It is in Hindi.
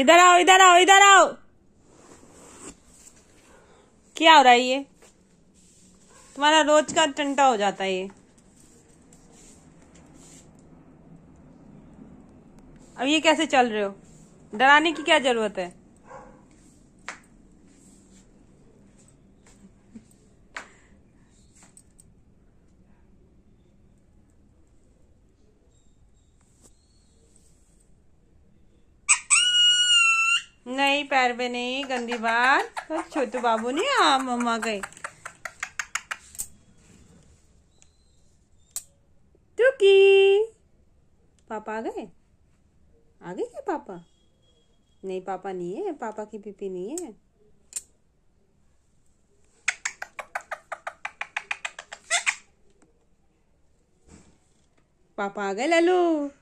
इधर आओ इधर आओ इधर आओ क्या हो रहा है ये तुम्हारा रोज का टंटा हो जाता है ये अब ये कैसे चल रहे हो डराने की क्या जरूरत है गई पैर पे नहीं गंदी बात तो छोटू बाबू नहीं आ हाँ, मम्मा गए टुकी पापा आ गए आ गए क्या पापा नहीं पापा नहीं है पापा की पीपी नहीं है पापा आ गए लल्लू